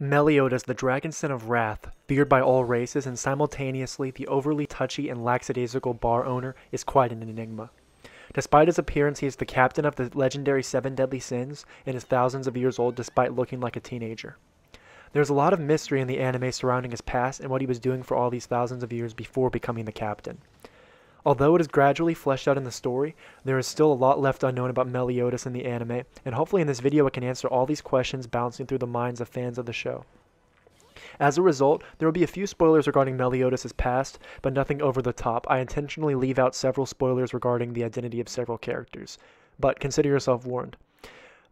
Meliodas, the dragon son of wrath, feared by all races and simultaneously the overly touchy and lackadaisical bar owner, is quite an enigma. Despite his appearance, he is the captain of the legendary Seven Deadly Sins and is thousands of years old despite looking like a teenager. There's a lot of mystery in the anime surrounding his past and what he was doing for all these thousands of years before becoming the captain. Although it is gradually fleshed out in the story, there is still a lot left unknown about Meliodas in the anime, and hopefully in this video I can answer all these questions bouncing through the minds of fans of the show. As a result, there will be a few spoilers regarding Meliodas' past, but nothing over the top. I intentionally leave out several spoilers regarding the identity of several characters, but consider yourself warned.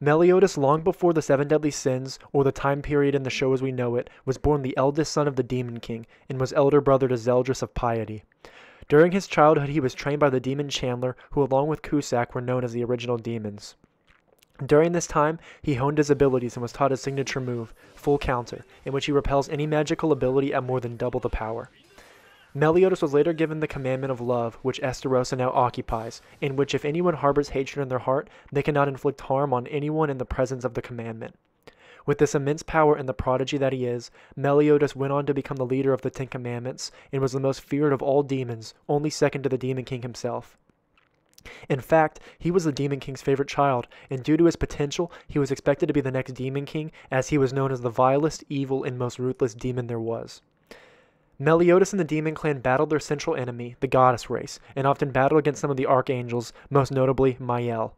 Meliodas, long before the Seven Deadly Sins, or the time period in the show as we know it, was born the eldest son of the Demon King, and was elder brother to Zeldris of Piety. During his childhood, he was trained by the demon Chandler, who, along with Cusack, were known as the original demons. During this time, he honed his abilities and was taught his signature move, Full Counter, in which he repels any magical ability at more than double the power. Meliodas was later given the commandment of love, which Esterosa now occupies, in which if anyone harbors hatred in their heart, they cannot inflict harm on anyone in the presence of the commandment. With this immense power and the prodigy that he is, Meliodas went on to become the leader of the Ten Commandments and was the most feared of all demons, only second to the Demon King himself. In fact, he was the Demon King's favorite child, and due to his potential, he was expected to be the next Demon King, as he was known as the vilest, evil, and most ruthless demon there was. Meliodas and the Demon Clan battled their central enemy, the goddess race, and often battled against some of the archangels, most notably Mael.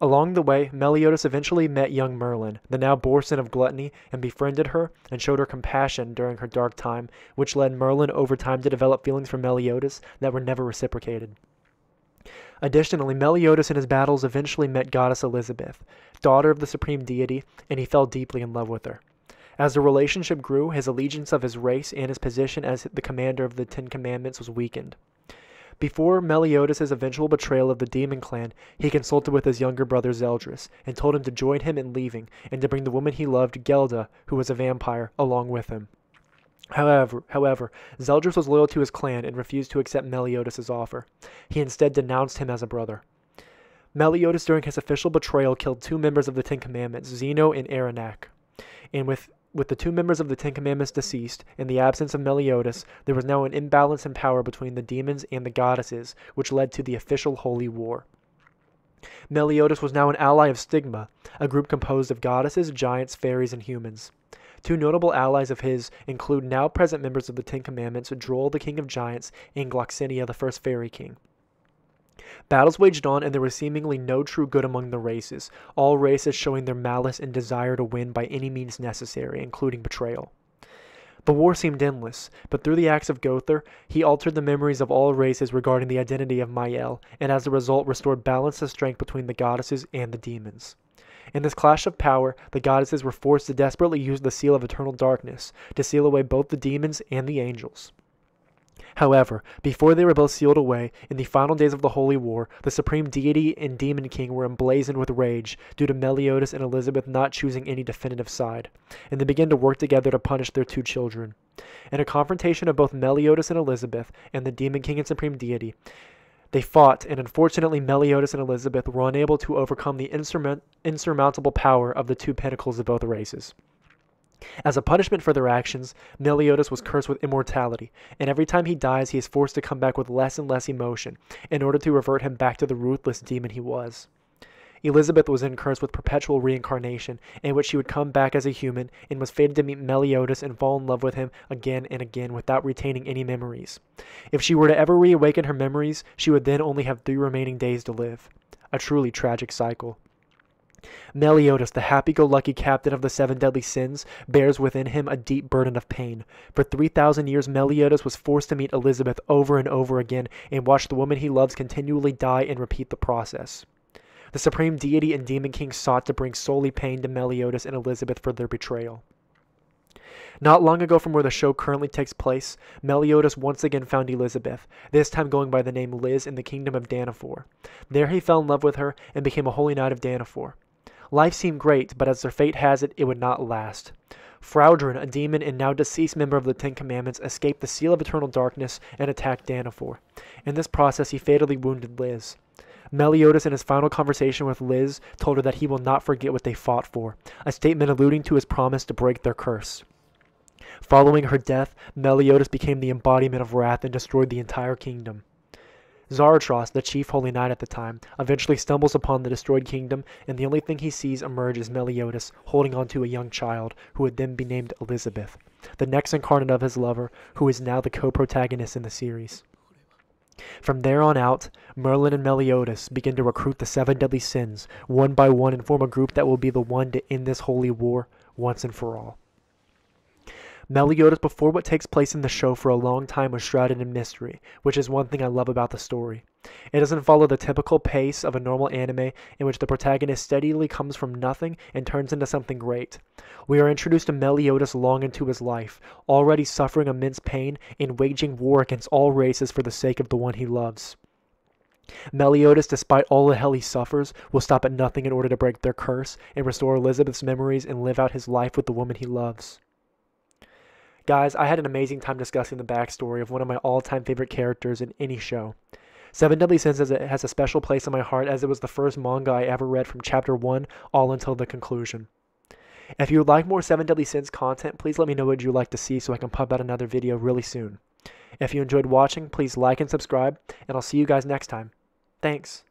Along the way, Meliodas eventually met young Merlin, the now Borson of gluttony, and befriended her and showed her compassion during her dark time, which led Merlin over time to develop feelings for Meliodas that were never reciprocated. Additionally, Meliodas in his battles eventually met goddess Elizabeth, daughter of the supreme deity, and he fell deeply in love with her. As the relationship grew, his allegiance of his race and his position as the commander of the Ten Commandments was weakened. Before Meliodas' eventual betrayal of the Demon Clan, he consulted with his younger brother Zeldris, and told him to join him in leaving, and to bring the woman he loved, Gelda, who was a vampire, along with him. However, however, Zeldris was loyal to his clan and refused to accept Meliodas' offer. He instead denounced him as a brother. Meliodas, during his official betrayal, killed two members of the Ten Commandments, Zeno and Aranac. And with with the two members of the Ten Commandments deceased, and the absence of Meliodas, there was now an imbalance in power between the demons and the goddesses, which led to the official holy war. Meliodas was now an ally of Stigma, a group composed of goddesses, giants, fairies, and humans. Two notable allies of his include now present members of the Ten Commandments, Droll the King of Giants, and Gloxinia the First Fairy King. Battles waged on, and there was seemingly no true good among the races, all races showing their malice and desire to win by any means necessary, including betrayal. The war seemed endless, but through the acts of Gother, he altered the memories of all races regarding the identity of Mael, and as a result restored balance and strength between the goddesses and the demons. In this clash of power, the goddesses were forced to desperately use the seal of eternal darkness to seal away both the demons and the angels. However, before they were both sealed away, in the final days of the Holy War, the supreme deity and demon king were emblazoned with rage due to Meliodas and Elizabeth not choosing any definitive side, and they began to work together to punish their two children. In a confrontation of both Meliodas and Elizabeth and the demon king and supreme deity, they fought, and unfortunately, Meliodas and Elizabeth were unable to overcome the insurmountable power of the two pinnacles of both races. As a punishment for their actions, Meliodas was cursed with immortality, and every time he dies, he is forced to come back with less and less emotion in order to revert him back to the ruthless demon he was. Elizabeth was then cursed with perpetual reincarnation, in which she would come back as a human and was fated to meet Meliodas and fall in love with him again and again without retaining any memories. If she were to ever reawaken her memories, she would then only have three remaining days to live. A truly tragic cycle. Meliodas, the happy-go-lucky captain of the seven deadly sins, bears within him a deep burden of pain. For 3,000 years, Meliodas was forced to meet Elizabeth over and over again and watch the woman he loves continually die and repeat the process. The supreme deity and demon king sought to bring solely pain to Meliodas and Elizabeth for their betrayal. Not long ago from where the show currently takes place, Meliodas once again found Elizabeth, this time going by the name Liz in the kingdom of Danafor. There he fell in love with her and became a holy knight of Danafor. Life seemed great, but as their fate has it, it would not last. Fraudron, a demon and now deceased member of the Ten Commandments, escaped the Seal of Eternal Darkness and attacked Danifor. In this process, he fatally wounded Liz. Meliodas, in his final conversation with Liz, told her that he will not forget what they fought for, a statement alluding to his promise to break their curse. Following her death, Meliodas became the embodiment of wrath and destroyed the entire kingdom. Zaratros, the chief holy knight at the time, eventually stumbles upon the destroyed kingdom, and the only thing he sees emerge is Meliodas holding onto a young child, who would then be named Elizabeth, the next incarnate of his lover, who is now the co protagonist in the series. From there on out, Merlin and Meliodas begin to recruit the seven deadly sins, one by one, and form a group that will be the one to end this holy war once and for all. Meliodas, before what takes place in the show, for a long time was shrouded in mystery, which is one thing I love about the story. It doesn't follow the typical pace of a normal anime in which the protagonist steadily comes from nothing and turns into something great. We are introduced to Meliodas long into his life, already suffering immense pain and waging war against all races for the sake of the one he loves. Meliodas, despite all the hell he suffers, will stop at nothing in order to break their curse and restore Elizabeth's memories and live out his life with the woman he loves. Guys, I had an amazing time discussing the backstory of one of my all time favorite characters in any show. Seven Deadly Sins has a, special place in my heart as it was the first manga I ever read from chapter 1 all until the conclusion. If you would like more Seven Deadly Sins content, please let me know what you'd like to see so I can pump out another video really soon. If you enjoyed watching, please like and subscribe, and I'll see you guys next time. Thanks.